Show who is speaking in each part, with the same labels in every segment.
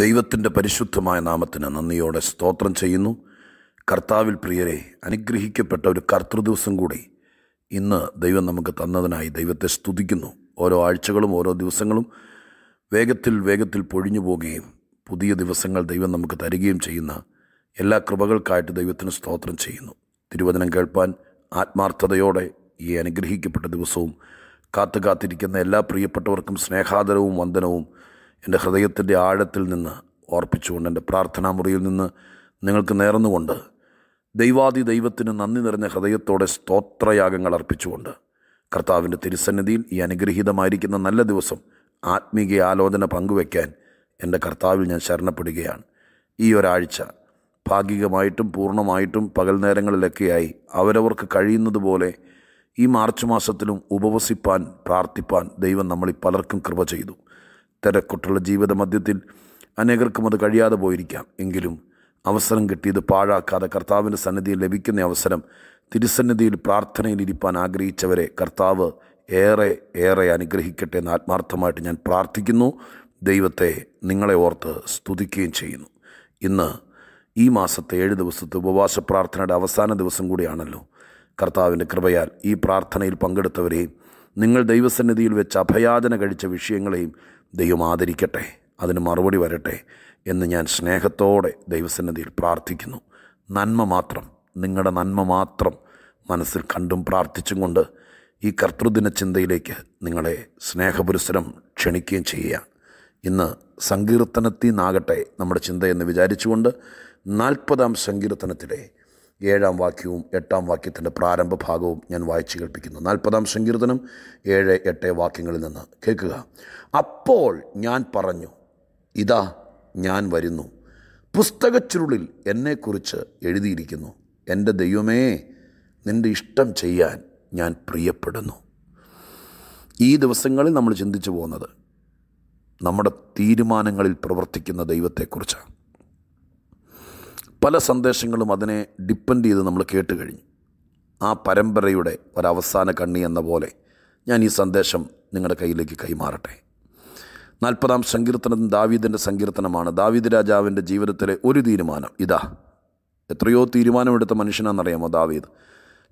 Speaker 1: ദൈവത്തിൻ്റെ പരിശുദ്ധമായ നാമത്തിന് നന്ദിയോടെ സ്തോത്രം ചെയ്യുന്നു കർത്താവിൽ പ്രിയരെ അനുഗ്രഹിക്കപ്പെട്ട ഒരു കർത്തൃദിവസം കൂടി ഇന്ന് ദൈവം നമുക്ക് തന്നതിനായി ദൈവത്തെ സ്തുതിക്കുന്നു ഓരോ ആഴ്ചകളും ഓരോ ദിവസങ്ങളും വേഗത്തിൽ വേഗത്തിൽ പൊഴിഞ്ഞു പോകുകയും പുതിയ ദിവസങ്ങൾ ദൈവം നമുക്ക് തരികയും ചെയ്യുന്ന എല്ലാ കൃപകൾക്കായിട്ട് ദൈവത്തിന് സ്തോത്രം ചെയ്യുന്നു തിരുവചനം കേൾപ്പാൻ ആത്മാർത്ഥതയോടെ ഈ അനുഗ്രഹിക്കപ്പെട്ട ദിവസവും കാത്തു കാത്തിരിക്കുന്ന എല്ലാ പ്രിയപ്പെട്ടവർക്കും സ്നേഹാദരവും വന്ദനവും എൻ്റെ ഹൃദയത്തിൻ്റെ ആഴത്തിൽ നിന്ന് ഓർപ്പിച്ചുകൊണ്ട് എൻ്റെ പ്രാർത്ഥനാ മുറിയിൽ നിന്ന് നിങ്ങൾക്ക് നേർന്നുകൊണ്ട് ദൈവാദി ദൈവത്തിന് നന്ദി നിറഞ്ഞ ഹൃദയത്തോടെ സ്തോത്രയാഗങ്ങൾ അർപ്പിച്ചുകൊണ്ട് കർത്താവിൻ്റെ തിരുസന്നിധിയിൽ ഈ അനുഗ്രഹീതമായിരിക്കുന്ന നല്ല ദിവസം ആത്മീക ആലോചന പങ്കുവയ്ക്കാൻ എൻ്റെ കർത്താവിൽ ഞാൻ ശരണപ്പെടുകയാണ് ഈ ഒരാഴ്ച ഭാഗികമായിട്ടും പൂർണ്ണമായിട്ടും പകൽ നേരങ്ങളിലൊക്കെയായി അവരവർക്ക് കഴിയുന്നതുപോലെ ഈ മാർച്ച് മാസത്തിലും ഉപവസിപ്പാൻ പ്രാർത്ഥിപ്പാൻ ദൈവം നമ്മളിൽ പലർക്കും കൃപ ചെയ്തു തിരക്കുട്ടുള്ള ജീവിത മധ്യത്തിൽ അനേകർക്കും അത് കഴിയാതെ പോയിരിക്കാം എങ്കിലും അവസരം കിട്ടിയത് പാഴാക്കാതെ കർത്താവിൻ്റെ സന്നിധിയിൽ ലഭിക്കുന്ന അവസരം തിരുസന്നിധിയിൽ പ്രാർത്ഥനയിൽ ആഗ്രഹിച്ചവരെ കർത്താവ് ഏറെ ഏറെ അനുഗ്രഹിക്കട്ടെ എന്ന് ആത്മാർത്ഥമായിട്ട് ഞാൻ പ്രാർത്ഥിക്കുന്നു ദൈവത്തെ നിങ്ങളെ ഓർത്ത് സ്തുതിക്കുകയും ചെയ്യുന്നു ഇന്ന് ഈ മാസത്തെ ഏഴ് ദിവസത്തെ ഉപവാസ പ്രാർത്ഥനയുടെ അവസാന ദിവസം കൂടിയാണല്ലോ കർത്താവിൻ്റെ കൃപയാൽ ഈ പ്രാർത്ഥനയിൽ പങ്കെടുത്തവരെയും നിങ്ങൾ ദൈവസന്നിധിയിൽ വെച്ച് അഭയാചന കഴിച്ച വിഷയങ്ങളെയും ദൈവം ആദരിക്കട്ടെ അതിന് മറുപടി വരട്ടെ എന്ന് ഞാൻ സ്നേഹത്തോടെ ദൈവസന്നിധിയിൽ പ്രാർത്ഥിക്കുന്നു നന്മ മാത്രം നിങ്ങളുടെ നന്മ മാത്രം മനസ്സിൽ കണ്ടും പ്രാർത്ഥിച്ചും കൊണ്ട് ഈ കർത്തൃദിന ചിന്തയിലേക്ക് നിങ്ങളെ സ്നേഹപുരസരം ക്ഷണിക്കുകയും ചെയ്യുക ഇന്ന് സങ്കീർത്തനത്തിൽ നിന്നാകട്ടെ നമ്മുടെ ചിന്തയെന്ന് വിചാരിച്ചുകൊണ്ട് നാൽപ്പതാം സങ്കീർത്തനത്തിലെ ഏഴാം വാക്യവും എട്ടാം വാക്യത്തിൻ്റെ പ്രാരംഭ ഭാഗവും ഞാൻ വായിച്ചു കേൾപ്പിക്കുന്നു നാൽപ്പതാം സങ്കീർത്തനം ഏഴ് എട്ട് വാക്യങ്ങളിൽ നിന്ന് കേൾക്കുക അപ്പോൾ ഞാൻ പറഞ്ഞു ഇതാ ഞാൻ വരുന്നു ചുരുളിൽ എന്നെക്കുറിച്ച് എഴുതിയിരിക്കുന്നു എൻ്റെ ദൈവമേ നിൻ്റെ ഇഷ്ടം ചെയ്യാൻ ഞാൻ പ്രിയപ്പെടുന്നു ഈ ദിവസങ്ങളിൽ നമ്മൾ ചിന്തിച്ചു പോകുന്നത് നമ്മുടെ തീരുമാനങ്ങളിൽ പ്രവർത്തിക്കുന്ന ദൈവത്തെക്കുറിച്ചാണ് പല സന്ദേശങ്ങളും അതിനെ ഡിപ്പെൻഡ് ചെയ്ത് നമ്മൾ കേട്ട് കഴിഞ്ഞു ആ പരമ്പരയുടെ ഒരവസാന കണ്ണി എന്ന പോലെ ഞാൻ ഈ സന്ദേശം നിങ്ങളുടെ കയ്യിലേക്ക് കൈമാറട്ടെ നാൽപ്പതാം സങ്കീർത്തനം ദാവീദിൻ്റെ സങ്കീർത്തനമാണ് ദാവീദ് രാജാവിൻ്റെ ജീവിതത്തിലെ ഒരു തീരുമാനം ഇതാ എത്രയോ തീരുമാനമെടുത്ത മനുഷ്യനാണെന്നറിയാമോ ദാവീദ്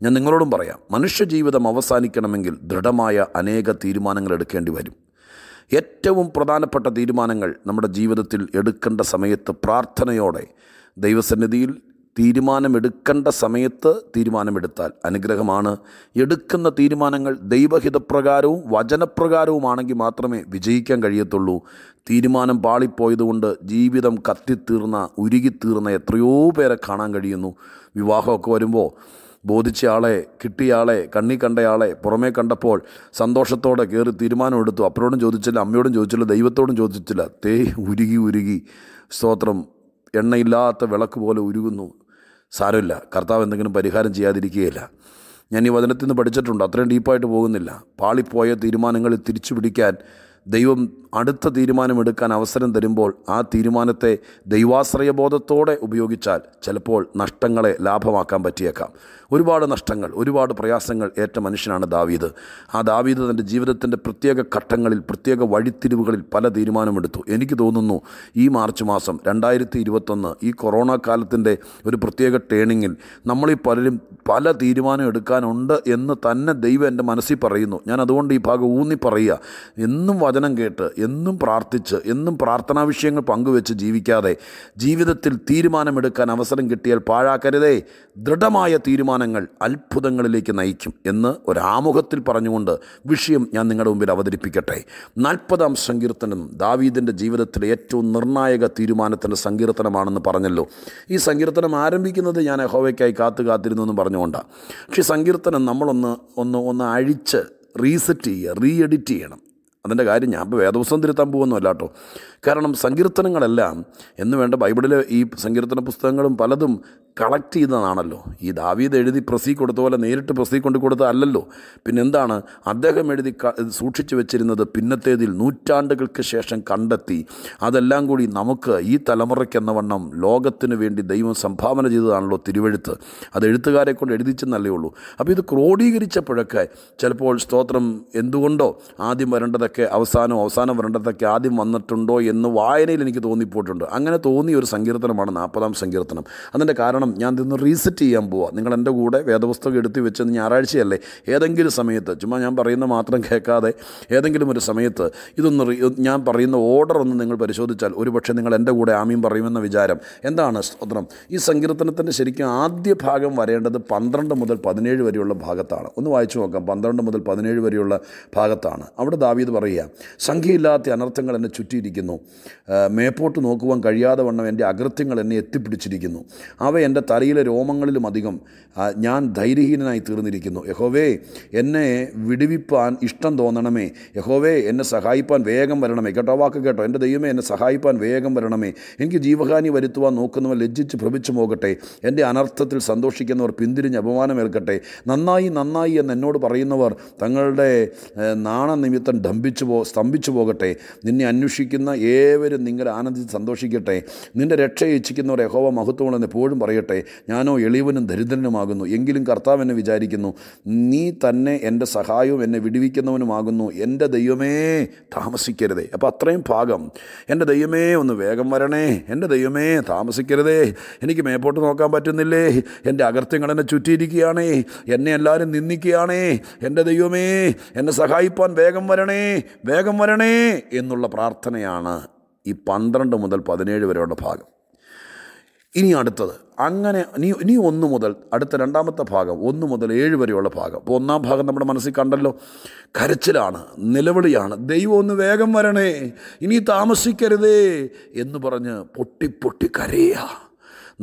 Speaker 1: ഞാൻ നിങ്ങളോടും പറയാം മനുഷ്യജീവിതം അവസാനിക്കണമെങ്കിൽ ദൃഢമായ അനേക തീരുമാനങ്ങൾ എടുക്കേണ്ടി വരും ഏറ്റവും പ്രധാനപ്പെട്ട തീരുമാനങ്ങൾ നമ്മുടെ ജീവിതത്തിൽ എടുക്കേണ്ട സമയത്ത് പ്രാർത്ഥനയോടെ ദൈവസന്നിധിയിൽ തീരുമാനമെടുക്കേണ്ട സമയത്ത് തീരുമാനമെടുത്താൽ അനുഗ്രഹമാണ് എടുക്കുന്ന തീരുമാനങ്ങൾ ദൈവഹിതപ്രകാരവും വചനപ്രകാരവുമാണെങ്കിൽ മാത്രമേ വിജയിക്കാൻ കഴിയത്തുള്ളൂ തീരുമാനം പാളിപ്പോയതുകൊണ്ട് ജീവിതം കത്തിത്തീർന്ന ഉരുകിത്തീർന്ന എത്രയോ പേരെ കാണാൻ കഴിയുന്നു വിവാഹമൊക്കെ വരുമ്പോൾ ബോധിച്ചയാളെ കിട്ടിയയാളെ കണ്ണി കണ്ടയാളെ പുറമേ കണ്ടപ്പോൾ സന്തോഷത്തോടെ കയറി തീരുമാനമെടുത്തു അപ്പനോടും ചോദിച്ചില്ല അമ്മയോടും ചോദിച്ചില്ല ദൈവത്തോടും ചോദിച്ചില്ല തേ ഉരുകി ഉരുകി സ്തോത്രം എണ്ണയില്ലാത്ത വിളക്ക് പോലെ ഉരുകുന്നു സാരമില്ല കർത്താവ് എന്തെങ്കിലും പരിഹാരം ചെയ്യാതിരിക്കുകയില്ല ഞാൻ ഈ വചനത്തിൽ നിന്ന് പഠിച്ചിട്ടുണ്ട് അത്രയും ഡീപ്പായിട്ട് പോകുന്നില്ല പാളിപ്പോയ തീരുമാനങ്ങളിൽ തിരിച്ചു പിടിക്കാൻ ദൈവം അടുത്ത തീരുമാനമെടുക്കാൻ അവസരം തരുമ്പോൾ ആ തീരുമാനത്തെ ദൈവാശ്രയബോധത്തോടെ ഉപയോഗിച്ചാൽ ചിലപ്പോൾ നഷ്ടങ്ങളെ ലാഭമാക്കാൻ പറ്റിയേക്കാം ഒരുപാട് നഷ്ടങ്ങൾ ഒരുപാട് പ്രയാസങ്ങൾ ഏറ്റ മനുഷ്യനാണ് ദാവീദ് ആ ദാവീദ് തൻ്റെ ജീവിതത്തിൻ്റെ പ്രത്യേക ഘട്ടങ്ങളിൽ പ്രത്യേക വഴിത്തിരിവുകളിൽ പല തീരുമാനമെടുത്തു എനിക്ക് തോന്നുന്നു ഈ മാർച്ച് മാസം രണ്ടായിരത്തി ഇരുപത്തൊന്ന് ഈ കൊറോണ കാലത്തിൻ്റെ ഒരു പ്രത്യേക ട്രേണിങ്ങിൽ നമ്മളീ പലരും പല തീരുമാനം എടുക്കാനുണ്ട് എന്ന് തന്നെ ദൈവം എൻ്റെ മനസ്സിൽ പറയുന്നു ഞാൻ അതുകൊണ്ട് ഈ ഭാഗം ഊന്നി പറയുക എന്നും വചനം കേട്ട് എന്നും പ്രാർത്ഥിച്ച് എന്നും പ്രാർത്ഥനാ വിഷയങ്ങൾ പങ്കുവെച്ച് ജീവിക്കാതെ ജീവിതത്തിൽ തീരുമാനമെടുക്കാൻ അവസരം കിട്ടിയാൽ പാഴാക്കരുതേ ദൃഢമായ തീരുമാനം തീരുമാനങ്ങൾ അത്ഭുതങ്ങളിലേക്ക് നയിക്കും എന്ന് ഒരാമുഖത്തിൽ പറഞ്ഞുകൊണ്ട് വിഷയം ഞാൻ നിങ്ങളുടെ മുമ്പിൽ അവതരിപ്പിക്കട്ടെ നാൽപ്പതാം സങ്കീർത്തനം ദാവീദിൻ്റെ ജീവിതത്തിലെ ഏറ്റവും നിർണായക തീരുമാനത്തിൻ്റെ സങ്കീർത്തനമാണെന്ന് പറഞ്ഞല്ലോ ഈ സങ്കീർത്തനം ആരംഭിക്കുന്നത് ഞാൻ അഹോവയ്ക്കായി കാത്തു കാത്തിരുന്നു എന്ന് പറഞ്ഞുകൊണ്ടാണ് പക്ഷേ സങ്കീർത്തനം നമ്മളൊന്ന് ഒന്ന് ഒന്ന് അഴിച്ച് റീസെറ്റ് ചെയ്യുക റീ എഡിറ്റ് ചെയ്യണം അതിൻ്റെ കാര്യം ഞാൻ ഇപ്പോൾ വേദവസം തിരുത്താൻ പോകുന്നല്ല കേട്ടോ കാരണം സങ്കീർത്തനങ്ങളെല്ലാം എന്ന് വേണ്ട ബൈബിളിലെ ഈ സങ്കീർത്തന പുസ്തകങ്ങളും പലതും കളക്ട് ചെയ്തതാണല്ലോ ഈ ദാവീദ് എഴുതി പ്രസി കൊടുത്ത പോലെ നേരിട്ട് പ്രസി കൊണ്ട് പിന്നെ എന്താണ് അദ്ദേഹം എഴുതി സൂക്ഷിച്ചു വെച്ചിരുന്നത് പിന്നത്തേതിൽ നൂറ്റാണ്ടുകൾക്ക് ശേഷം കണ്ടെത്തി അതെല്ലാം കൂടി നമുക്ക് ഈ തലമുറയ്ക്കെന്ന വണ്ണം ലോകത്തിന് വേണ്ടി ദൈവം സംഭാവന ചെയ്തതാണല്ലോ തിരുവെഴുത്ത് അത് എഴുത്തുകാരെ കൊണ്ട് എഴുതിച്ചെന്നല്ലേ ഉള്ളൂ അപ്പോൾ ഇത് ക്രോഡീകരിച്ചപ്പോഴൊക്കെ ചിലപ്പോൾ സ്തോത്രം എന്തുകൊണ്ടോ ആദ്യം വരേണ്ടതൊക്കെ അവസാനം അവസാനം വരേണ്ടതൊക്കെ ആദ്യം വന്നിട്ടുണ്ടോ എന്ന് വായനയിൽ എനിക്ക് തോന്നിപ്പോയിട്ടുണ്ട് അങ്ങനെ തോന്നിയ ഒരു സങ്കീർത്തനമാണ് നാൽപ്പതാം സങ്കീർത്തനം അതിൻ്റെ കാരണം കാരണം ഞാൻ ഇതൊന്ന് റീസെറ്റ് ചെയ്യാൻ പോവാം നിങ്ങൾ എൻ്റെ കൂടെ വേദപുസ്തകം എടുത്തു വെച്ചത് ഞായറാഴ്ചയല്ലേ ഏതെങ്കിലും സമയത്ത് ചുമ്മാ ഞാൻ പറയുന്ന മാത്രം കേൾക്കാതെ ഏതെങ്കിലും ഒരു സമയത്ത് ഇതൊന്ന് ഞാൻ പറയുന്ന ഓർഡർ ഒന്ന് നിങ്ങൾ പരിശോധിച്ചാൽ ഒരുപക്ഷെ നിങ്ങൾ എൻ്റെ കൂടെ ആമീൻ പറയുമെന്ന വിചാരം എന്താണ് സ്തോത്രം ഈ സങ്കീർത്തനത്തിൻ്റെ ശരിക്കും ആദ്യ ഭാഗം വരേണ്ടത് പന്ത്രണ്ട് മുതൽ പതിനേഴ് വരെയുള്ള ഭാഗത്താണ് ഒന്ന് വായിച്ചു നോക്കാം പന്ത്രണ്ട് മുതൽ പതിനേഴ് വരെയുള്ള ഭാഗത്താണ് അവിടെ ദാവീത് പറയുക സംഖ്യയില്ലാത്ത അനർത്ഥങ്ങൾ എന്നെ ചുറ്റിയിരിക്കുന്നു മേപ്പോട്ട് നോക്കുവാൻ കഴിയാതെ വണ്ണം എൻ്റെ അകൃത്യങ്ങൾ എന്നെ എത്തിപ്പിടിച്ചിരിക്കുന്നു അവ എൻ്റെ എൻ്റെ തലയിലെ രോമങ്ങളിലും അധികം ഞാൻ ധൈര്യഹീനനായി തീർന്നിരിക്കുന്നു യഹോവേ എന്നെ വിടുവിപ്പാൻ ഇഷ്ടം തോന്നണമേ യഹോവേ എന്നെ സഹായിപ്പാൻ വേഗം വരണമേ കേട്ടോ വാക്ക് കേട്ടോ എൻ്റെ ദൈവമേ എന്നെ സഹായിപ്പാൻ വേഗം വരണമേ എനിക്ക് ജീവഹാനി വരുത്തുവാൻ നോക്കുന്നവർ ലജ്ജിച്ച് ഭ്രമിച്ചു പോകട്ടെ എൻ്റെ അനർത്ഥത്തിൽ സന്തോഷിക്കുന്നവർ പിന്തിരിഞ്ഞ് അപമാനമേൽക്കട്ടെ നന്നായി നന്നായി എന്ന് എന്നോട് പറയുന്നവർ തങ്ങളുടെ നാണനിമിത്തം ഡംഭിച്ചു പോ സ്തംഭിച്ചു പോകട്ടെ നിന്നെ അന്വേഷിക്കുന്ന ഏവരും നിങ്ങളെ ആനന്ദിച്ച് സന്തോഷിക്കട്ടെ നിന്റെ രക്ഷ ഇച്ഛിക്കുന്നവർ യഹോവ മഹത്വങ്ങളെന്ന് എപ്പോഴും പറയും പറയട്ടെ ഞാനോ എളിവനും ദരിദ്രനുമാകുന്നു എങ്കിലും കർത്താവ് എന്നെ വിചാരിക്കുന്നു നീ തന്നെ എൻ്റെ സഹായവും എന്നെ വിടുവിക്കുന്നവനുമാകുന്നു എൻ്റെ ദൈവമേ താമസിക്കരുതേ അപ്പോൾ അത്രയും ഭാഗം എൻ്റെ ദൈവമേ ഒന്ന് വേഗം വരണേ എൻ്റെ ദൈവമേ താമസിക്കരുതേ എനിക്ക് മേപ്പോട്ട് നോക്കാൻ പറ്റുന്നില്ലേ എൻ്റെ അകർത്യങ്ങൾ എന്നെ ചുറ്റിയിരിക്കുകയാണേ എന്നെ എല്ലാവരും നിന്ദിക്കുകയാണേ എൻ്റെ ദൈവമേ എന്നെ സഹായിപ്പാൻ വേഗം വരണേ വേഗം വരണേ എന്നുള്ള പ്രാർത്ഥനയാണ് ഈ പന്ത്രണ്ട് മുതൽ പതിനേഴ് വരെയുള്ള ഭാഗം ഇനി അടുത്തത് അങ്ങനെ നീ ഇനി ഒന്ന് മുതൽ അടുത്ത രണ്ടാമത്തെ ഭാഗം ഒന്ന് മുതൽ ഏഴ് വരെയുള്ള ഭാഗം അപ്പോൾ ഒന്നാം ഭാഗം നമ്മുടെ മനസ്സിൽ കണ്ടല്ലോ കരച്ചിലാണ് നിലവിളിയാണ് ദൈവം ഒന്ന് വേഗം വരണേ ഇനി താമസിക്കരുതേ എന്ന് പറഞ്ഞ് പൊട്ടി പൊട്ടി കരയുക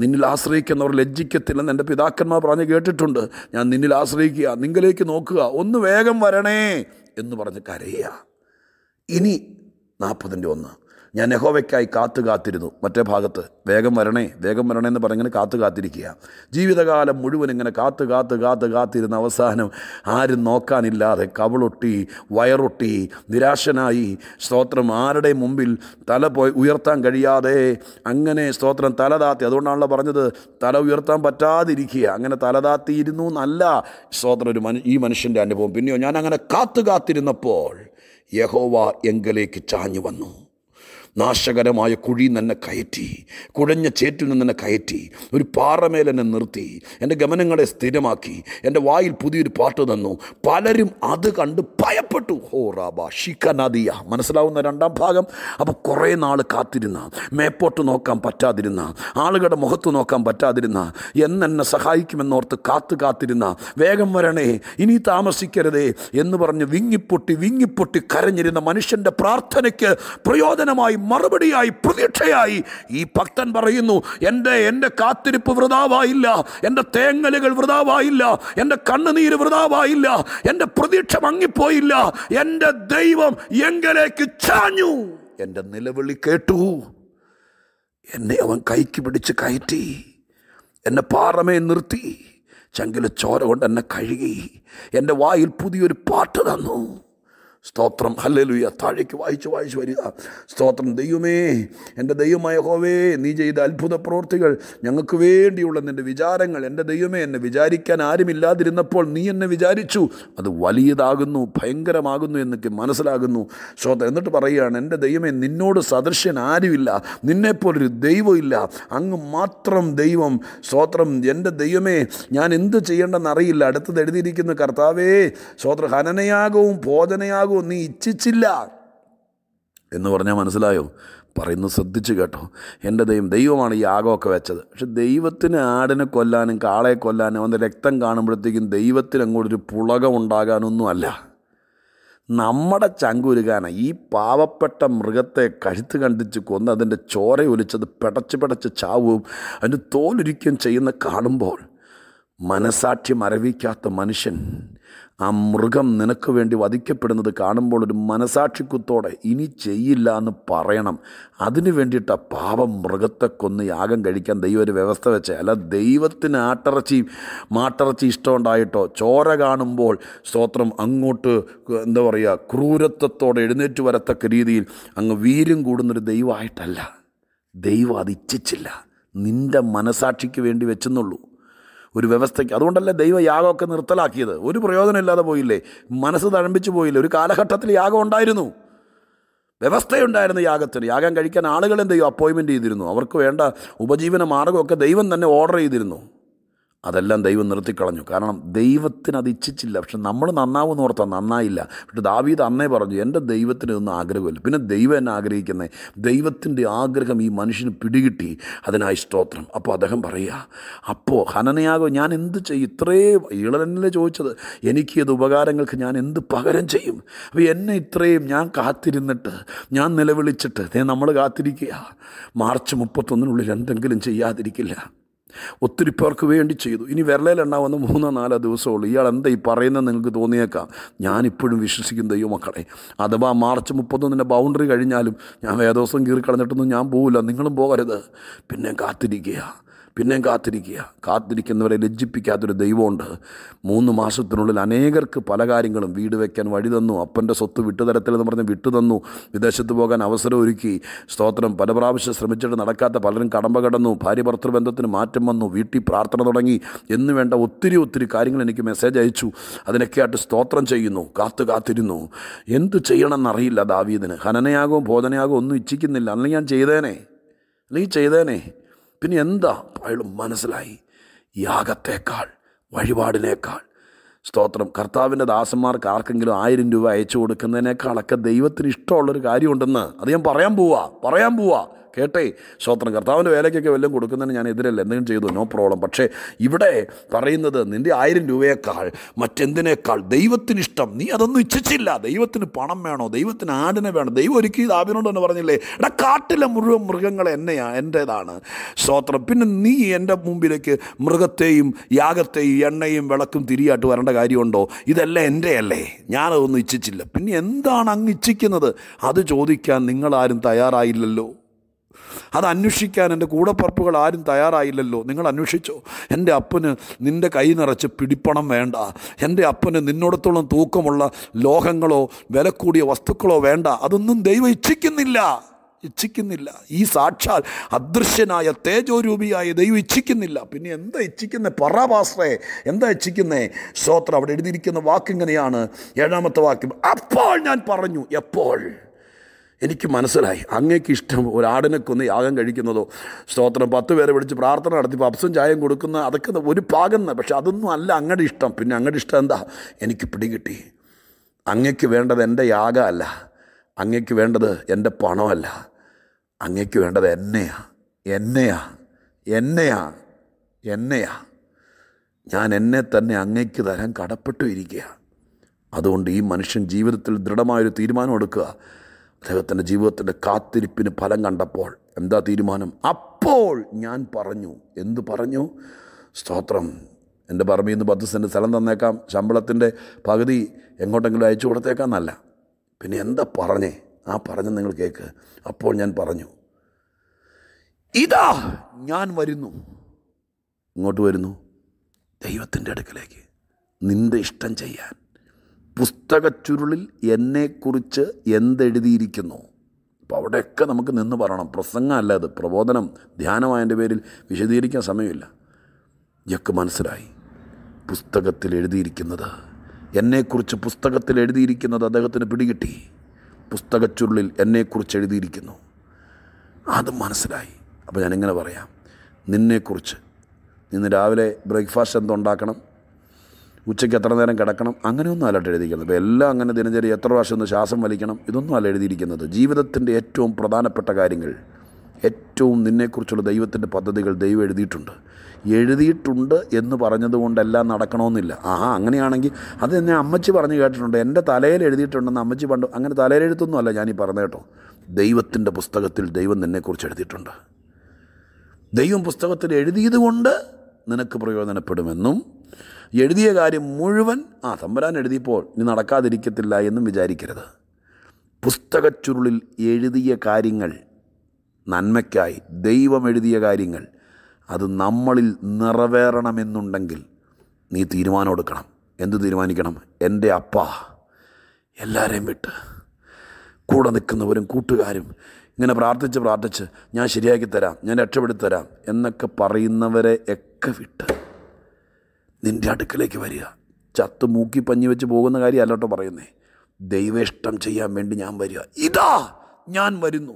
Speaker 1: നിന്നിൽ ആശ്രയിക്കുന്നവർ ലജ്ജിക്കത്തില്ലെന്ന് എൻ്റെ പിതാക്കന്മാർ പറഞ്ഞ് കേട്ടിട്ടുണ്ട് ഞാൻ നിന്നിൽ ആശ്രയിക്കുക നിങ്ങളിലേക്ക് നോക്കുക ഒന്ന് വേഗം വരണേ എന്ന് പറഞ്ഞ് കരയുക ഇനി നാൽപ്പതിൻ്റെ ഒന്ന് ഞാൻ നെഹോവയ്ക്കായി കാത്തു കാത്തിരുന്നു മറ്റേ ഭാഗത്ത് വേഗം വരണേ വേഗം വരണേ എന്ന് പറഞ്ഞിങ്ങനെ കാത്തു കാത്തിരിക്കുക ജീവിതകാലം മുഴുവൻ ഇങ്ങനെ കാത്തു കാത്ത് കാത്ത് കാത്തിരുന്ന അവസാനം ആരും നോക്കാനില്ലാതെ കവളൊട്ടി വയറൊട്ടി നിരാശനായി സ്തോത്രം ആരുടെ മുമ്പിൽ തല പോയി ഉയർത്താൻ കഴിയാതെ അങ്ങനെ സ്തോത്രം തലതാത്തി അതുകൊണ്ടാണല്ലോ പറഞ്ഞത് തല ഉയർത്താൻ പറ്റാതിരിക്കുക അങ്ങനെ തലതാത്തിയിരുന്നു എന്നല്ല സ്തോത്രം ഒരു മനു ഈ മനുഷ്യൻ്റെ അനുഭവം പിന്നെയോ ഞാൻ അങ്ങനെ കാത്തു കാത്തിരുന്നപ്പോൾ യഹോവ എങ്കിലേക്ക് ചാഞ്ഞു വന്നു നാശകരമായ കുഴി എന്നെ കയറ്റി കുഴഞ്ഞ ചേറ്റിൽ നിന്ന് എന്നെ കയറ്റി ഒരു പാറമേൽ എന്നെ നിർത്തി എൻ്റെ ഗമനങ്ങളെ സ്ഥിരമാക്കി എൻ്റെ വായിൽ പുതിയൊരു പാട്ട് തന്നു പലരും അത് കണ്ട് ഭയപ്പെട്ടു ഹോ റാബ ഷിക്കനദിയ മനസ്സിലാവുന്ന രണ്ടാം ഭാഗം അപ്പോൾ കുറേ നാൾ കാത്തിരുന്ന മേപ്പോട്ട് നോക്കാൻ പറ്റാതിരുന്ന ആളുകളുടെ മുഖത്ത് നോക്കാൻ പറ്റാതിരുന്ന എന്നെന്നെ സഹായിക്കുമെന്നോർത്ത് കാത്തു കാത്തിരുന്ന വേഗം വരണേ ഇനി താമസിക്കരുതേ എന്ന് പറഞ്ഞ് വിങ്ങിപ്പൊട്ടി വിങ്ങിപ്പൊട്ടി കരഞ്ഞിരുന്ന മനുഷ്യൻ്റെ പ്രാർത്ഥനയ്ക്ക് പ്രയോജനമായി മറുപടിയായി പ്രതീക്ഷയായി ഈ ഭക്തൻ പറയുന്നു എൻ്റെ എൻ്റെ കാത്തിരിപ്പ് വൃതാവായില്ല എൻ്റെ തേങ്ങലുകൾ വൃതാവായില്ല എൻ്റെ കണ്ണുനീര് വൃതാവായില്ല എൻ്റെ പ്രതീക്ഷ മങ്ങിപ്പോയില്ല എൻ്റെ ദൈവം എങ്കിലേക്ക് ചാഞ്ഞു എൻ്റെ നിലവിളി കേട്ടു എന്നെ അവൻ കൈക്ക് പിടിച്ച് കയറ്റി എന്നെ പാറമേ നിർത്തി ചങ്കിലെ ചോര കൊണ്ട് എന്നെ കഴുകി എൻ്റെ വായിൽ പുതിയൊരു പാട്ട് തന്നു സ്തോത്രം ഹല്ലലുയ താഴേക്ക് വായിച്ച് വായിച്ച് വരിക സ്തോത്രം ദൈവമേ എൻ്റെ ദൈവമായ ഹോവേ നീ ചെയ്ത അത്ഭുത പ്രവർത്തികൾ ഞങ്ങൾക്ക് വേണ്ടിയുള്ള നിൻ്റെ വിചാരങ്ങൾ എൻ്റെ ദൈവമേ എന്നെ വിചാരിക്കാൻ ആരുമില്ലാതിരുന്നപ്പോൾ നീ എന്നെ വിചാരിച്ചു അത് വലിയതാകുന്നു ഭയങ്കരമാകുന്നു എന്നൊക്കെ മനസ്സിലാകുന്നു സ്തോത്രം എന്നിട്ട് പറയുകയാണ് എൻ്റെ ദൈവമേ നിന്നോട് സദൃശ്യൻ ആരുമില്ല നിന്നെപ്പോലൊരു ദൈവമില്ല അങ്ങ് മാത്രം ദൈവം സ്തോത്രം എൻ്റെ ദൈവമേ ഞാൻ എന്ത് അറിയില്ല അടുത്തത് എഴുതിയിരിക്കുന്ന കർത്താവേ സ്തോത്രം ഹനനയാകവും ഭോജനയാകവും ഉണ്ടാകുമോ നീ ഇച്ഛിച്ചില്ല എന്ന് പറഞ്ഞാൽ മനസ്സിലായോ പറയുന്നത് ശ്രദ്ധിച്ച് കേട്ടോ എൻ്റെ ദൈവം ദൈവമാണ് ഈ യാഗമൊക്കെ വെച്ചത് പക്ഷെ ദൈവത്തിന് ആടിനെ കൊല്ലാനും കാളയെ കൊല്ലാനും അവൻ്റെ രക്തം കാണുമ്പോഴത്തേക്കും ദൈവത്തിന് അങ്ങോട്ടൊരു പുളകം അല്ല നമ്മുടെ ചങ്കുരുകാന ഈ പാവപ്പെട്ട മൃഗത്തെ കഴുത്ത് കണ്ടിച്ച് കൊന്ന് അതിൻ്റെ ചോര ഒലിച്ചത് പിടച്ച് പിടച്ച് ചാവും അതിൻ്റെ തോലൊരിക്കും ചെയ്യുന്ന കാണുമ്പോൾ മനസാക്ഷി മരവിക്കാത്ത മനുഷ്യൻ ആ മൃഗം നിനക്ക് വേണ്ടി വധിക്കപ്പെടുന്നത് കാണുമ്പോൾ ഒരു മനസാക്ഷിക്കുത്തോടെ ഇനി ചെയ്യില്ല എന്ന് പറയണം അതിനു വേണ്ടിയിട്ടാണ് പാപം മൃഗത്തെ കൊന്ന് യാഗം കഴിക്കാൻ ദൈവം ഒരു വ്യവസ്ഥ വെച്ച അല്ല ദൈവത്തിന് ആട്ടിറച്ചി മാട്ടിറച്ചി ഇഷ്ടമുണ്ടായിട്ടോ ചോര കാണുമ്പോൾ സ്തോത്രം അങ്ങോട്ട് എന്താ പറയുക ക്രൂരത്വത്തോടെ എഴുന്നേറ്റ് വരത്തക്ക രീതിയിൽ അങ്ങ് വീര്യം കൂടുന്നൊരു ദൈവമായിട്ടല്ല ദൈവം അത് ഇച്ഛിച്ചില്ല നിൻ്റെ മനസാക്ഷിക്ക് വേണ്ടി വെച്ചെന്നുള്ളൂ ഒരു വ്യവസ്ഥയ്ക്ക് അതുകൊണ്ടല്ലേ ദൈവ യാഗമൊക്കെ നിർത്തലാക്കിയത് ഒരു പ്രയോജനമില്ലാതെ പോയില്ലേ മനസ്സ് തഴമ്പിച്ചു പോയില്ലേ ഒരു കാലഘട്ടത്തിൽ യാഗം ഉണ്ടായിരുന്നു വ്യവസ്ഥയുണ്ടായിരുന്നു യാഗത്തിന് യാഗം കഴിക്കാൻ ആളുകൾ എന്ത് ചെയ്യും അപ്പോയിൻമെൻറ്റ് ചെയ്തിരുന്നു അവർക്ക് വേണ്ട ഉപജീവന മാർഗമൊക്കെ ദൈവം തന്നെ ഓർഡർ ചെയ്തിരുന്നു അതെല്ലാം ദൈവം നിർത്തിക്കളഞ്ഞു കാരണം ദൈവത്തിന് അത് ഇച്ഛിച്ചില്ല പക്ഷെ നമ്മൾ നന്നാവുമെന്ന് ഓർത്താൽ നന്നായില്ല പക്ഷെ ദാവീദ് അന്നേ പറഞ്ഞു എൻ്റെ ദൈവത്തിന് ഇതൊന്നും ആഗ്രഹമില്ല പിന്നെ ദൈവം എന്നെ ആഗ്രഹിക്കുന്നത് ദൈവത്തിൻ്റെ ആഗ്രഹം ഈ മനുഷ്യന് പിടികിട്ടി അതിനായി സ്തോത്രം അപ്പോൾ അദ്ദേഹം പറയുക അപ്പോൾ ഹനനയാകോ ഞാൻ എന്ത് ചെയ്യും ഇത്രേ ഈളനല്ലേ ചോദിച്ചത് എനിക്ക് ഇത് ഉപകാരങ്ങൾക്ക് ഞാൻ എന്ത് പകരം ചെയ്യും അപ്പോൾ എന്നെ ഇത്രയും ഞാൻ കാത്തിരുന്നിട്ട് ഞാൻ നിലവിളിച്ചിട്ട് നമ്മൾ കാത്തിരിക്കുക മാർച്ച് മുപ്പത്തൊന്നിനുള്ളിൽ എന്തെങ്കിലും ചെയ്യാതിരിക്കില്ല ഒത്തിരി പേർക്ക് വേണ്ടി ചെയ്തു ഇനി വിരലയിലെണ്ണാവുന്ന മൂന്നോ നാലോ ദിവസമുള്ളൂ ഇയാൾ എന്താ ഈ പറയുന്നത് നിങ്ങൾക്ക് തോന്നിയേക്കാം ഞാനിപ്പോഴും വിശ്വസിക്കും ദൈവം മക്കളെ അഥവാ മാർച്ച് മുപ്പത്തൊന്നിൻ്റെ ബൗണ്ടറി കഴിഞ്ഞാലും ഞാൻ വേദോസം കീറി കളഞ്ഞിട്ടൊന്നും ഞാൻ പോവില്ല നിങ്ങളും പോകരുത് പിന്നെ കാത്തിരിക്കുക പിന്നെയും കാത്തിരിക്കുക കാത്തിരിക്കുന്നവരെ ലജ്ജിപ്പിക്കാത്തൊരു ദൈവമുണ്ട് മൂന്ന് മാസത്തിനുള്ളിൽ അനേകർക്ക് പല കാര്യങ്ങളും വീട് വയ്ക്കാൻ വഴി തന്നു അപ്പൻ്റെ സ്വത്ത് വിട്ടുതരത്തിലെന്ന് പറഞ്ഞ് വിട്ടു തന്നു വിദേശത്ത് പോകാൻ അവസരം ഒരുക്കി സ്തോത്രം പല പ്രാവശ്യം ശ്രമിച്ചിട്ട് നടക്കാത്ത പലരും കടമ്പ കടന്നു ഭാര്യ ഭർത്തൃബന്ധത്തിന് മാറ്റം വന്നു വീട്ടിൽ പ്രാർത്ഥന തുടങ്ങി എന്ന് വേണ്ട ഒത്തിരി ഒത്തിരി കാര്യങ്ങൾ എനിക്ക് മെസ്സേജ് അയച്ചു അതിനൊക്കെ ആയിട്ട് സ്തോത്രം ചെയ്യുന്നു കാത്തു കാത്തിരുന്നു എന്ത് ചെയ്യണമെന്നറിയില്ല ദാവീദിന് ഹനനയാകവും ബോധനയാകവും ഒന്നും ഇച്ഛിക്കുന്നില്ല അല്ലെങ്കിൽ ഞാൻ ചെയ്തേനെ അല്ലെങ്കിൽ ചെയ്തേനെ പിന്നെ എന്താ അയാൾ മനസ്സിലായി യാഗത്തേക്കാൾ വഴിപാടിനേക്കാൾ സ്തോത്രം കർത്താവിൻ്റെ ദാസന്മാർക്ക് ആർക്കെങ്കിലും ആയിരം രൂപ അയച്ചു കൊടുക്കുന്നതിനേക്കാളൊക്കെ ദൈവത്തിന് ഇഷ്ടമുള്ളൊരു കാര്യമുണ്ടെന്ന് അത് ഞാൻ പറയാൻ പോവാ പറയാൻ പോവാ കേട്ടേ സ്വത്രം കർത്താവിൻ്റെ വേലയ്ക്കൊക്കെ വല്ലതും കൊടുക്കുന്നതിന് ഞാൻ എതിരല്ല എന്തെങ്കിലും ചെയ്തു നോ പ്രോബ്ലം പക്ഷേ ഇവിടെ പറയുന്നത് നിൻ്റെ ആയിരം രൂപയേക്കാൾ മറ്റെന്തിനേക്കാൾ ദൈവത്തിന് ഇഷ്ടം നീ അതൊന്നും ഇച്ഛിച്ചില്ല ദൈവത്തിന് പണം വേണോ ദൈവത്തിന് ആടിനെ വേണോ ദൈവം ഒരുക്കി ആവിനോട് തന്നെ പറഞ്ഞില്ലേ എടാ കാട്ടിലെ മുഴുവൻ മൃഗങ്ങൾ എന്നെയാ എൻ്റെതാണ് സ്വത്രം പിന്നെ നീ എൻ്റെ മുമ്പിലേക്ക് മൃഗത്തെയും യാഗത്തെയും എണ്ണയും വിളക്കും തിരിയായിട്ട് വരേണ്ട കാര്യമുണ്ടോ ഇതെല്ലാം എൻ്റെ അല്ലേ ഞാനതൊന്നും ഇച്ഛിച്ചില്ല പിന്നെ എന്താണ് അങ്ങ് ഇച്ഛിക്കുന്നത് അത് ചോദിക്കാൻ നിങ്ങളാരും തയ്യാറായില്ലല്ലോ അത് അന്വേഷിക്കാൻ എൻ്റെ കൂടപ്പറപ്പുകൾ ആരും തയ്യാറായില്ലല്ലോ നിങ്ങൾ അന്വേഷിച്ചോ എൻ്റെ അപ്പന് നിൻ്റെ കൈ നിറച്ച് പിടിപ്പണം വേണ്ട എൻ്റെ അപ്പന് നിന്നോടത്തോളം തൂക്കമുള്ള ലോഹങ്ങളോ വില കൂടിയ വസ്തുക്കളോ വേണ്ട അതൊന്നും ദൈവം ഇച്ഛിക്കുന്നില്ല ഇച്ഛിക്കുന്നില്ല ഈ സാക്ഷാൽ അദൃശ്യനായ തേജോരൂപിയായ ദൈവം ഇച്ഛിക്കുന്നില്ല പിന്നെ എന്താ ഇച്ഛിക്കുന്നത് പറാപാസ്രേ എന്താ ഇച്ഛിക്കുന്നേ സ്വോത്രം അവിടെ എഴുതിയിരിക്കുന്ന വാക്കിങ്ങനെയാണ് ഏഴാമത്തെ വാക്യം അപ്പോൾ ഞാൻ പറഞ്ഞു എപ്പോൾ എനിക്ക് മനസ്സിലായി അങ്ങേക്ക് ഇഷ്ടം ഒരാടിനെ കൊന്ന് യാഗം കഴിക്കുന്നതോ സ്തോത്രം പത്ത് പേരെ വിളിച്ച് പ്രാർത്ഥന നടത്തി പപ്സും ചായം കൊടുക്കുന്ന അതൊക്കെ ഒരു പാകം പക്ഷെ അതൊന്നും അല്ല അങ്ങയുടെ ഇഷ്ടം പിന്നെ അങ്ങയുടെ ഇഷ്ടം എന്താ എനിക്ക് പിടികിട്ടി അങ്ങയ്ക്ക് വേണ്ടത് എൻ്റെ യാഗമല്ല അങ്ങയ്ക്ക് വേണ്ടത് എൻ്റെ പണമല്ല അങ്ങയ്ക്ക് വേണ്ടത് എന്നെയാ എന്നെയാ എന്നെയാ എന്നെയാ ഞാൻ എന്നെ തന്നെ അങ്ങേക്ക് തരാൻ കടപ്പെട്ടു ഇരിക്കുക അതുകൊണ്ട് ഈ മനുഷ്യൻ ജീവിതത്തിൽ ദൃഢമായൊരു തീരുമാനം എടുക്കുക അദ്ദേഹത്തിൻ്റെ ജീവിതത്തിൻ്റെ കാത്തിരിപ്പിന് ഫലം കണ്ടപ്പോൾ എന്താ തീരുമാനം അപ്പോൾ ഞാൻ പറഞ്ഞു എന്തു പറഞ്ഞു സ്തോത്രം എൻ്റെ പറമ്പിൽ നിന്ന് പത്ത് സെൻറ്റ് സ്ഥലം തന്നേക്കാം ശമ്പളത്തിൻ്റെ പകുതി എങ്ങോട്ടെങ്കിലും അയച്ചു കൊടുത്തേക്കാന്നല്ല പിന്നെ എന്താ പറഞ്ഞേ ആ പറഞ്ഞ് നിങ്ങൾ കേൾക്ക് അപ്പോൾ ഞാൻ പറഞ്ഞു ഇതാ ഞാൻ വരുന്നു ഇങ്ങോട്ട് വരുന്നു ദൈവത്തിൻ്റെ അടുക്കലേക്ക് നിൻ്റെ ഇഷ്ടം ചെയ്യാൻ പുസ്തകച്ചുരുളിൽ എന്നെക്കുറിച്ച് എന്തെഴുതിയിരിക്കുന്നു അപ്പോൾ അവിടെയൊക്കെ നമുക്ക് നിന്ന് പറയണം പ്രസംഗമല്ല അത് പ്രബോധനം ധ്യാനമായതിൻ്റെ പേരിൽ വിശദീകരിക്കാൻ സമയമില്ല ഇയൊക്കെ മനസ്സിലായി പുസ്തകത്തിൽ എഴുതിയിരിക്കുന്നത് എന്നെക്കുറിച്ച് പുസ്തകത്തിൽ എഴുതിയിരിക്കുന്നത് അദ്ദേഹത്തിന് പിടികിട്ടി പുസ്തകച്ചുരുളിൽ എന്നെക്കുറിച്ച് എഴുതിയിരിക്കുന്നു അത് മനസ്സിലായി അപ്പോൾ ഞാനിങ്ങനെ പറയാം നിന്നെക്കുറിച്ച് ഇന്ന് രാവിലെ ബ്രേക്ക്ഫാസ്റ്റ് എന്തുണ്ടാക്കണം ഉച്ചയ്ക്ക് എത്ര നേരം കിടക്കണം അങ്ങനെയൊന്നും അല്ലട്ട് എഴുതിയിരിക്കുന്നത് ഇപ്പോൾ എല്ലാം അങ്ങനെ ദിനചര്യ എത്ര പ്രാവശ്യം ഒന്ന് ശ്വാസം വലിക്കണം ഇതൊന്നും അല്ല എഴുതിയിരിക്കുന്നത് ജീവിതത്തിൻ്റെ ഏറ്റവും പ്രധാനപ്പെട്ട കാര്യങ്ങൾ ഏറ്റവും നിന്നെക്കുറിച്ചുള്ള ദൈവത്തിൻ്റെ പദ്ധതികൾ ദൈവം എഴുതിയിട്ടുണ്ട് എഴുതിയിട്ടുണ്ട് എന്ന് പറഞ്ഞതുകൊണ്ടെല്ലാം നടക്കണമെന്നില്ല ആ അങ്ങനെയാണെങ്കിൽ അത് എന്നെ അമ്മച്ചി പറഞ്ഞ് കേട്ടിട്ടുണ്ട് എൻ്റെ തലയിൽ എഴുതിയിട്ടുണ്ടെന്ന് അമ്മച്ചി പണ്ട് അങ്ങനെ തലയിലെഴുത്തൊന്നും അല്ല ഞാനീ പറഞ്ഞ കേട്ടോ ദൈവത്തിൻ്റെ പുസ്തകത്തിൽ ദൈവം നിന്നെക്കുറിച്ച് എഴുതിയിട്ടുണ്ട് ദൈവം പുസ്തകത്തിൽ എഴുതിയതുകൊണ്ട് നിനക്ക് പ്രയോജനപ്പെടുമെന്നും എഴുതിയ കാര്യം മുഴുവൻ ആ തമ്പുരാൻ എഴുതിയപ്പോൾ ഇനി നടക്കാതിരിക്കത്തില്ല എന്നും വിചാരിക്കരുത് ചുരുളിൽ എഴുതിയ കാര്യങ്ങൾ നന്മയ്ക്കായി ദൈവം എഴുതിയ കാര്യങ്ങൾ അത് നമ്മളിൽ നിറവേറണമെന്നുണ്ടെങ്കിൽ നീ തീരുമാനം എടുക്കണം എന്ത് തീരുമാനിക്കണം എൻ്റെ അപ്പ എല്ലാവരെയും വിട്ട് കൂടെ നിൽക്കുന്നവരും കൂട്ടുകാരും ഇങ്ങനെ പ്രാർത്ഥിച്ച് പ്രാർത്ഥിച്ച് ഞാൻ ശരിയാക്കി തരാം ഞാൻ രക്ഷപ്പെടുത്തി തരാം എന്നൊക്കെ പറയുന്നവരെ ഒക്കെ വിട്ട് നിൻ്റെ അടുക്കലേക്ക് വരിക ചത്ത് മൂക്കി പഞ്ഞി വെച്ച് പോകുന്ന കാര്യമല്ല കേട്ടോ പറയുന്നേ ഇഷ്ടം ചെയ്യാൻ വേണ്ടി ഞാൻ വരിക ഇതാ ഞാൻ വരുന്നു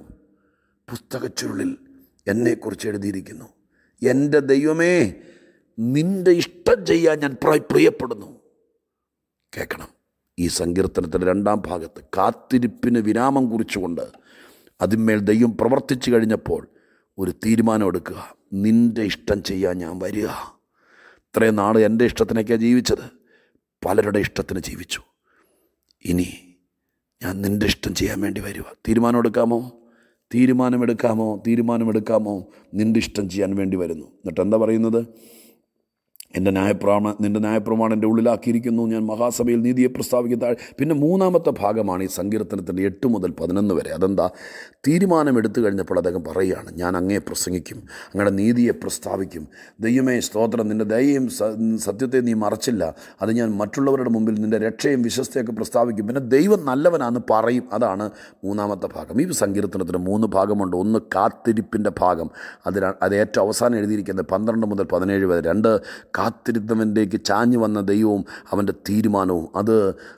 Speaker 1: ചുരുളിൽ എന്നെക്കുറിച്ച് എഴുതിയിരിക്കുന്നു എൻ്റെ ദൈവമേ നിൻ്റെ ഇഷ്ടം ചെയ്യാൻ ഞാൻ പ്രിയപ്പെടുന്നു കേൾക്കണം ഈ സങ്കീർത്തനത്തിൻ്റെ രണ്ടാം ഭാഗത്ത് കാത്തിരിപ്പിന് വിരാമം കുറിച്ചുകൊണ്ട് അതിന്മേൽ ദൈവം പ്രവർത്തിച്ചു കഴിഞ്ഞപ്പോൾ ഒരു തീരുമാനം എടുക്കുക നിൻ്റെ ഇഷ്ടം ചെയ്യാൻ ഞാൻ വരിക ഇത്രയും നാൾ എൻ്റെ ഇഷ്ടത്തിനൊക്കെയാണ് ജീവിച്ചത് പലരുടെ ഇഷ്ടത്തിന് ജീവിച്ചു ഇനി ഞാൻ നിൻ്റെ ഇഷ്ടം ചെയ്യാൻ വേണ്ടി വരിക തീരുമാനം എടുക്കാമോ തീരുമാനമെടുക്കാമോ തീരുമാനമെടുക്കാമോ നിൻ്റെ ഇഷ്ടം ചെയ്യാൻ വേണ്ടി വരുന്നു എന്നിട്ട് എന്താ പറയുന്നത് എൻ്റെ ന്യായപ്രമാണ നിൻ്റെ ന്യായപ്രമാണം എൻ്റെ ഉള്ളിലാക്കിയിരിക്കുന്നു ഞാൻ മഹാസഭയിൽ നീതിയെ പ്രസ്താവിക്കുന്ന പിന്നെ മൂന്നാമത്തെ ഭാഗമാണ് ഈ സങ്കീർത്തനത്തിൻ്റെ എട്ട് മുതൽ പതിനൊന്ന് വരെ അതെന്താ തീരുമാനം എടുത്തു കഴിഞ്ഞപ്പോൾ അദ്ദേഹം പറയുകയാണ് ഞാൻ അങ്ങയെ പ്രസംഗിക്കും അങ്ങയുടെ നീതിയെ പ്രസ്താവിക്കും ദൈവമേ സ്തോത്രം നിൻ്റെ ദയയും സത്യത്തെ നീ മറച്ചില്ല അത് ഞാൻ മറ്റുള്ളവരുടെ മുമ്പിൽ നിൻ്റെ രക്ഷയും വിശ്വസ്തയൊക്കെ പ്രസ്താവിക്കും പിന്നെ ദൈവം നല്ലവനാന്ന് പറയും അതാണ് മൂന്നാമത്തെ ഭാഗം ഈ സങ്കീർത്തനത്തിന് മൂന്ന് ഭാഗമുണ്ട് ഒന്ന് കാത്തിരിപ്പിൻ്റെ ഭാഗം അതിനാണ് അത് ഏറ്റവും അവസാനം എഴുതിയിരിക്കുന്നത് പന്ത്രണ്ട് മുതൽ പതിനേഴ് വരെ രണ്ട് കാത്തിരുന്നവൻ്റേക്ക് ചാഞ്ഞു വന്ന ദൈവവും അവൻ്റെ തീരുമാനവും അത്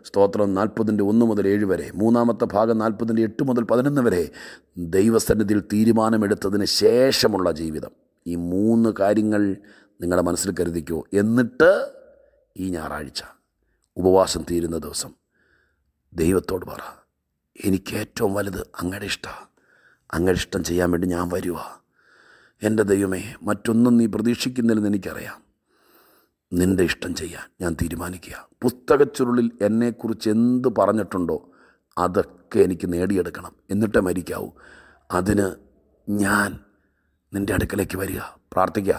Speaker 1: സ്തോത്രം നാൽപ്പതിൻ്റെ ഒന്ന് മുതൽ ഏഴ് വരെ മൂന്നാമത്തെ ഭാഗം നാൽപ്പതിൻ്റെ എട്ട് മുതൽ പതിനൊന്ന് വരെ ദൈവസന്നിധിയിൽ തീരുമാനമെടുത്തതിന് ശേഷമുള്ള ജീവിതം ഈ മൂന്ന് കാര്യങ്ങൾ നിങ്ങളുടെ മനസ്സിൽ കരുതിക്കോ എന്നിട്ട് ഈ ഞായറാഴ്ച ഉപവാസം തീരുന്ന ദിവസം ദൈവത്തോട് പറ എനിക്ക് ഏറ്റവും വലുത് അങ്ങയുടെ ഇഷ്ടമാണ് അങ്ങയുടെ ഇഷ്ടം ചെയ്യാൻ വേണ്ടി ഞാൻ വരുവാ എൻ്റെ ദൈവമേ മറ്റൊന്നും നീ പ്രതീക്ഷിക്കുന്നില്ലെന്ന് എനിക്കറിയാം നിൻ്റെ ഇഷ്ടം ചെയ്യാൻ ഞാൻ തീരുമാനിക്കുക പുസ്തകച്ചുരുളിൽ എന്നെക്കുറിച്ച് എന്ത് പറഞ്ഞിട്ടുണ്ടോ അതൊക്കെ എനിക്ക് നേടിയെടുക്കണം എന്നിട്ടേ മരിക്കാവൂ അതിന് ഞാൻ നിൻ്റെ അടുക്കലേക്ക് വരിക പ്രാർത്ഥിക്കുക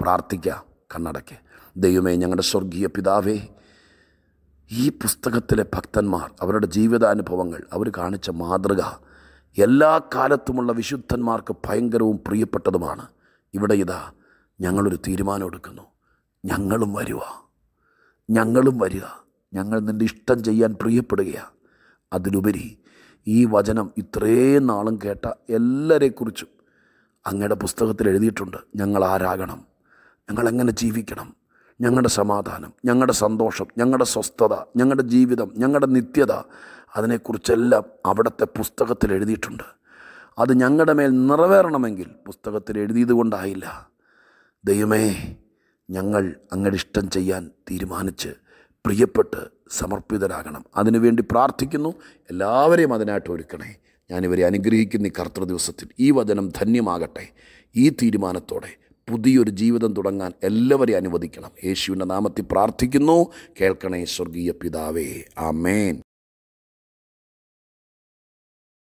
Speaker 1: പ്രാർത്ഥിക്കുക കണ്ണടയ്ക്ക് ദൈവമേ ഞങ്ങളുടെ സ്വർഗീയ പിതാവേ ഈ പുസ്തകത്തിലെ ഭക്തന്മാർ അവരുടെ ജീവിതാനുഭവങ്ങൾ അവർ കാണിച്ച മാതൃക എല്ലാ കാലത്തുമുള്ള വിശുദ്ധന്മാർക്ക് ഭയങ്കരവും പ്രിയപ്പെട്ടതുമാണ് ഇവിടെ ഇതാ ഞങ്ങളൊരു തീരുമാനം എടുക്കുന്നു ഞങ്ങളും വരിക ഞങ്ങളും വരിക ഞങ്ങൾ നിൻ്റെ ഇഷ്ടം ചെയ്യാൻ പ്രിയപ്പെടുകയാണ് അതിലുപരി ഈ വചനം ഇത്രയും നാളും കേട്ട എല്ലാവരെക്കുറിച്ചും അങ്ങയുടെ പുസ്തകത്തിൽ എഴുതിയിട്ടുണ്ട് ഞങ്ങൾ ആരാകണം ഞങ്ങളെങ്ങനെ ജീവിക്കണം ഞങ്ങളുടെ സമാധാനം ഞങ്ങളുടെ സന്തോഷം ഞങ്ങളുടെ സ്വസ്ഥത ഞങ്ങളുടെ ജീവിതം ഞങ്ങളുടെ നിത്യത അതിനെക്കുറിച്ചെല്ലാം അവിടുത്തെ പുസ്തകത്തിൽ എഴുതിയിട്ടുണ്ട് അത് ഞങ്ങളുടെ മേൽ നിറവേറണമെങ്കിൽ പുസ്തകത്തിൽ എഴുതിയത് കൊണ്ടായില്ല ദൈവമേ ഞങ്ങൾ അങ്ങയുടെ ഇഷ്ടം ചെയ്യാൻ തീരുമാനിച്ച് പ്രിയപ്പെട്ട് സമർപ്പിതരാകണം അതിനുവേണ്ടി പ്രാർത്ഥിക്കുന്നു എല്ലാവരെയും അതിനായിട്ട് ഒരുക്കണേ ഞാനിവരെ അനുഗ്രഹിക്കുന്ന ഈ കർത്തൃ ദിവസത്തിൽ ഈ വചനം ധന്യമാകട്ടെ ഈ തീരുമാനത്തോടെ പുതിയൊരു ജീവിതം തുടങ്ങാൻ എല്ലാവരെയും അനുവദിക്കണം യേശുവിൻ്റെ നാമത്തിൽ പ്രാർത്ഥിക്കുന്നു കേൾക്കണേ സ്വർഗീയ പിതാവേ ആമേൻ